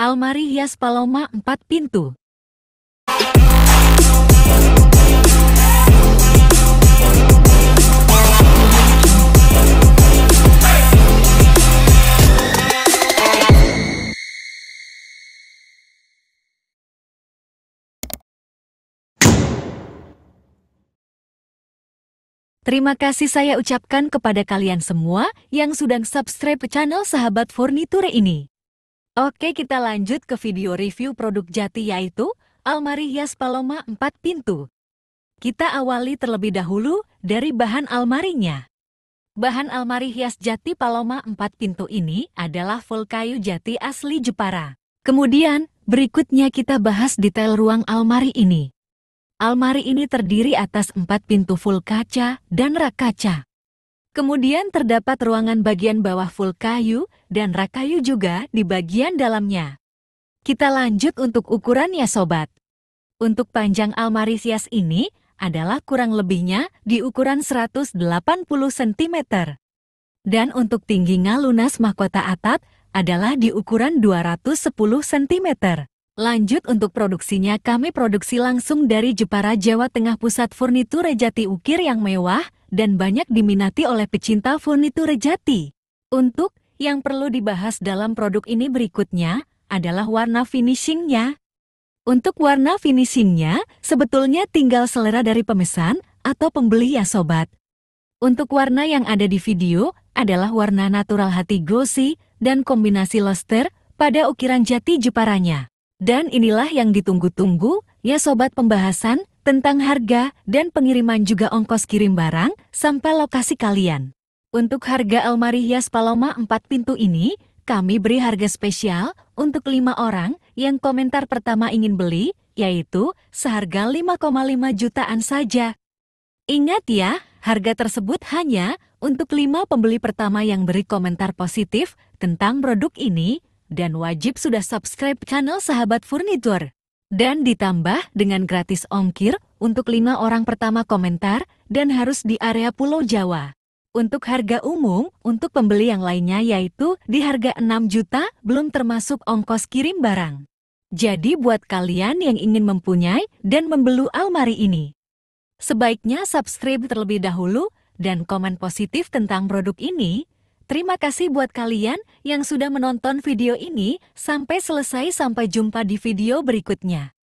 Almari hias Paloma empat pintu. Terima kasih saya ucapkan kepada kalian semua yang sudah subscribe channel Sahabat Furniture ini. Oke kita lanjut ke video review produk jati yaitu Almari Hias Paloma 4 pintu. Kita awali terlebih dahulu dari bahan almarinya. Bahan almari hias jati Paloma 4 pintu ini adalah full kayu jati asli Jepara. Kemudian, berikutnya kita bahas detail ruang almari ini. Almari ini terdiri atas empat pintu full kaca dan rak kaca. Kemudian terdapat ruangan bagian bawah full kayu dan rak kayu juga di bagian dalamnya. Kita lanjut untuk ukurannya sobat. Untuk panjang almari sias ini adalah kurang lebihnya di ukuran 180 cm. Dan untuk tinggi ngalunas mahkota atap adalah di ukuran 210 cm. Lanjut untuk produksinya kami produksi langsung dari Jepara Jawa Tengah Pusat Furnitur Rejati Ukir yang mewah, dan banyak diminati oleh pecinta furnitur jati. Untuk yang perlu dibahas dalam produk ini berikutnya adalah warna finishingnya. Untuk warna finishingnya, sebetulnya tinggal selera dari pemesan atau pembeli ya sobat. Untuk warna yang ada di video adalah warna natural hati gosi dan kombinasi luster pada ukiran jati jeparanya. Dan inilah yang ditunggu-tunggu ya sobat pembahasan tentang harga dan pengiriman juga ongkos kirim barang sampai lokasi kalian. Untuk harga almari hias Paloma 4 pintu ini, kami beri harga spesial untuk 5 orang yang komentar pertama ingin beli, yaitu seharga 5,5 jutaan saja. Ingat ya, harga tersebut hanya untuk 5 pembeli pertama yang beri komentar positif tentang produk ini dan wajib sudah subscribe channel Sahabat Furnitur. Dan ditambah dengan gratis ongkir untuk lima orang pertama komentar dan harus di area Pulau Jawa. Untuk harga umum, untuk pembeli yang lainnya yaitu di harga 6 juta belum termasuk ongkos kirim barang. Jadi buat kalian yang ingin mempunyai dan membeli almari ini, sebaiknya subscribe terlebih dahulu dan komen positif tentang produk ini Terima kasih buat kalian yang sudah menonton video ini sampai selesai sampai jumpa di video berikutnya.